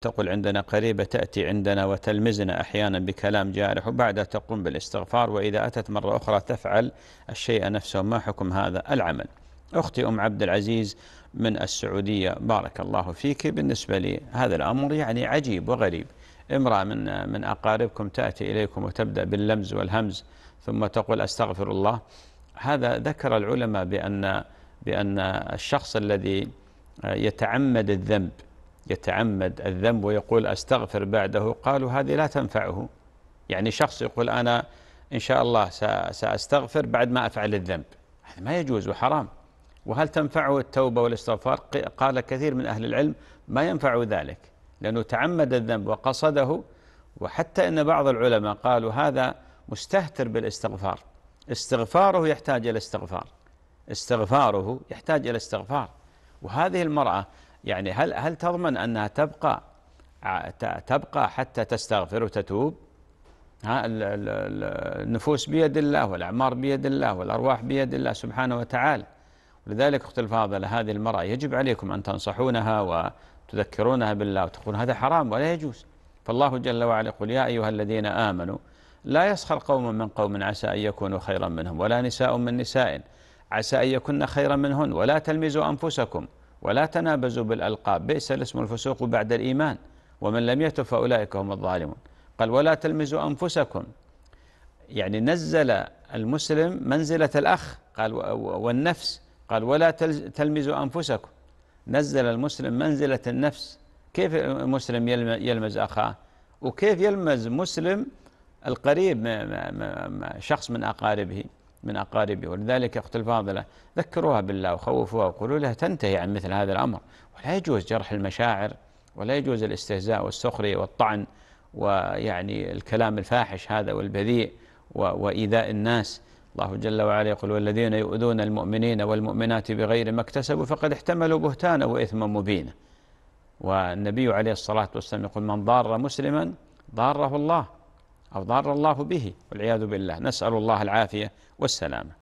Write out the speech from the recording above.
تقول عندنا قريبة تأتي عندنا وتلمزنا أحيانا بكلام جارح وبعدها تقوم بالاستغفار وإذا أتت مرة أخرى تفعل الشيء نفسه ما حكم هذا العمل أختي أم عبد العزيز من السعودية بارك الله فيك بالنسبة لي هذا الأمر يعني عجيب وغريب امرأة من من أقاربكم تأتي إليكم وتبدأ باللمز والهمز ثم تقول أستغفر الله هذا ذكر العلماء بأن بأن الشخص الذي يتعمد الذنب يتعمد الذنب ويقول أستغفر بعده قالوا هذه لا تنفعه يعني شخص يقول أنا إن شاء الله سأستغفر بعد ما أفعل الذنب هذا ما يجوز وحرام وهل تنفعه التوبة والاستغفار قال كثير من أهل العلم ما ينفع ذلك لأنه تعمد الذنب وقصده وحتى أن بعض العلماء قالوا هذا مستهتر بالاستغفار استغفاره يحتاج إلى استغفار استغفاره يحتاج إلى استغفار وهذه المرأة يعني هل هل تضمن انها تبقى تبقى حتى تستغفر وتتوب؟ ها النفوس بيد الله والاعمار بيد الله والارواح بيد الله سبحانه وتعالى. ولذلك اختي الفاضله هذه المراه يجب عليكم ان تنصحونها وتذكرونها بالله وتقول هذا حرام ولا يجوز. فالله جل وعلا يقول يا ايها الذين امنوا لا يسخر قوم من قوم عسى ان يكونوا خيرا منهم ولا نساء من نساء عسى ان يكن خيرا منهن ولا تلمزوا انفسكم ولا تنابزوا بالألقاب بئس الاسم الفسوق بعد الإيمان ومن لم يتب فأولئك هم الظالمون قال ولا تلمزوا أنفسكم يعني نزل المسلم منزلة الأخ قال والنفس قال ولا تلمزوا أنفسكم نزل المسلم منزلة النفس كيف المسلم يلمز أخاه وكيف يلمز مسلم القريب شخص من أقاربه من أقاربه ولذلك يا أخت الفاضلة ذكروها بالله وخوفوها وقولوا لها تنتهي عن مثل هذا الأمر ولا يجوز جرح المشاعر ولا يجوز الاستهزاء والسخرية والطعن ويعني الكلام الفاحش هذا والبذيء وإيذاء الناس الله جل وعلا يقول والذين يؤذون المؤمنين والمؤمنات بغير ما اكتسبوا فقد احتملوا بهتانا وإثما مبينا والنبي عليه الصلاة والسلام يقول من ضار مسلما ضاره الله أو ضار الله به والعياذ بالله نسأل الله العافية والسلامة